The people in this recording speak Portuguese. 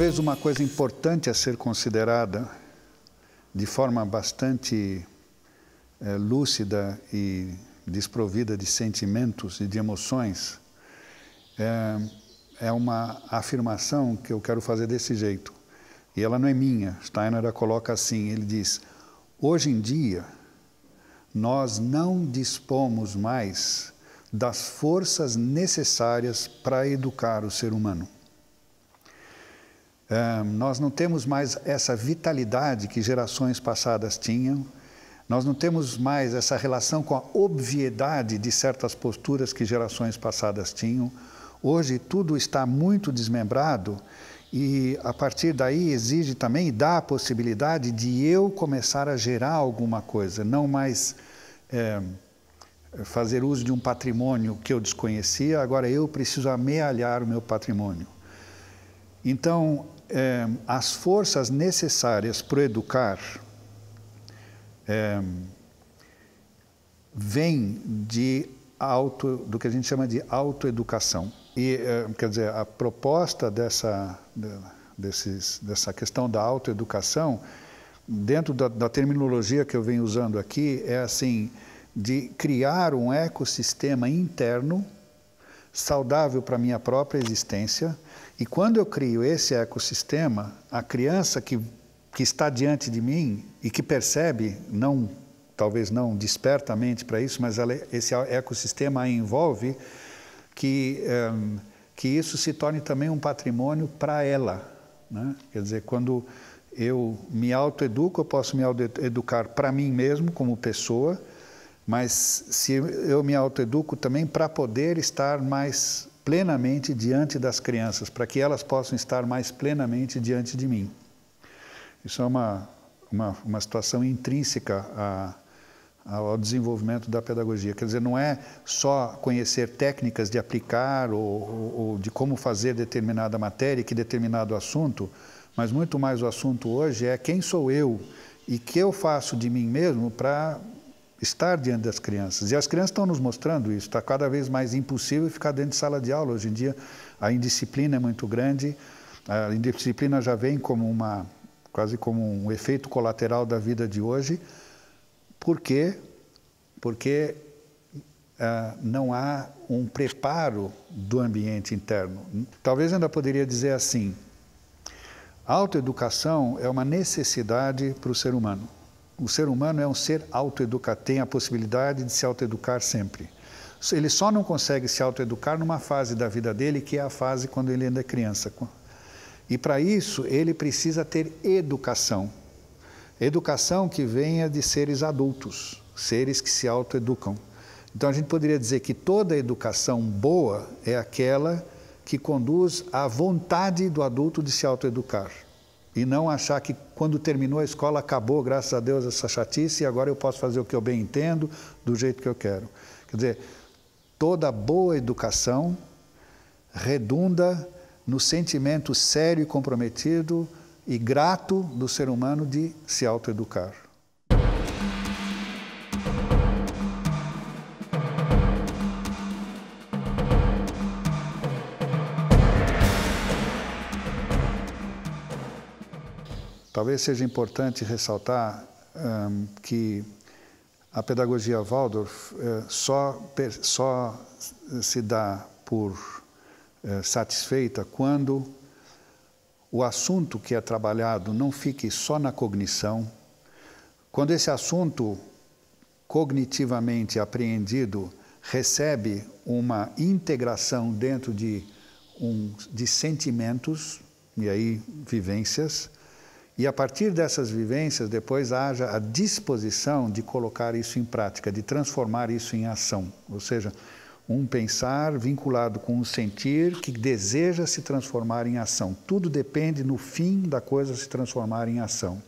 Talvez uma coisa importante a ser considerada de forma bastante é, lúcida e desprovida de sentimentos e de emoções é, é uma afirmação que eu quero fazer desse jeito. E ela não é minha. Steiner a coloca assim: ele diz, hoje em dia, nós não dispomos mais das forças necessárias para educar o ser humano nós não temos mais essa vitalidade que gerações passadas tinham, nós não temos mais essa relação com a obviedade de certas posturas que gerações passadas tinham. Hoje tudo está muito desmembrado e a partir daí exige também e dá a possibilidade de eu começar a gerar alguma coisa, não mais é, fazer uso de um patrimônio que eu desconhecia, agora eu preciso amealhar o meu patrimônio. Então, é, as forças necessárias para educar é, eh, vêm de auto, do que a gente chama de autoeducação. E, é, quer dizer, a proposta dessa, desses, dessa questão da autoeducação, dentro da, da terminologia que eu venho usando aqui, é assim, de criar um ecossistema interno saudável para a minha própria existência. E quando eu crio esse ecossistema, a criança que, que está diante de mim e que percebe, não talvez não despertamente para isso, mas ela, esse ecossistema a envolve, que, eh, que isso se torne também um patrimônio para ela. Né? Quer dizer, quando eu me autoeduco, eu posso me autoeducar para mim mesmo, como pessoa, mas se eu me autoeduco também para poder estar mais plenamente diante das crianças, para que elas possam estar mais plenamente diante de mim. Isso é uma, uma, uma situação intrínseca a, ao desenvolvimento da pedagogia. Quer dizer, não é só conhecer técnicas de aplicar ou, ou, ou, de como fazer determinada matéria, que determinado assunto, mas muito mais o assunto hoje é quem sou eu e que eu faço de mim mesmo para estar diante das crianças. E as crianças estão nos mostrando isso. Está cada vez mais impossível ficar dentro de sala de aula. Hoje em dia, a indisciplina é muito grande. A indisciplina já vem como uma quase como um efeito colateral da vida de hoje. Por quê? Porque ah, não há um preparo do ambiente interno. Talvez ainda poderia dizer assim: autoeducação é uma necessidade para o ser humano. O ser humano é um ser autoeducado, tem a possibilidade de se autoeducar sempre. Ele só não consegue se autoeducar numa fase da vida dele, que é a fase quando ele ainda é criança. E para isso, ele precisa ter educação. Educação que venha de seres adultos, seres que se autoeducam. Então a gente poderia dizer que toda educação boa é aquela que conduz à vontade do adulto de se autoeducar e não achar que quando terminou a escola acabou, graças a Deus, essa chatice e agora eu posso fazer o que eu bem entendo, do jeito que eu quero. Quer dizer, toda boa educação redunda no sentimento sério e comprometido e grato do ser humano de se autoeducar. Talvez seja importante ressaltar um, que a pedagogia Waldorf eh, só, só se dá por eh, satisfeita quando o assunto que é trabalhado não fique só na cognição, quando esse assunto cognitivamente apreendido recebe uma integração dentro de, um, de sentimentos e aí vivências e a partir dessas vivências, depois haja a disposição de colocar isso em prática, de transformar isso em ação. Ou seja, um pensar vinculado com um sentir que deseja se transformar em ação. Tudo depende no fim da coisa se transformar em ação.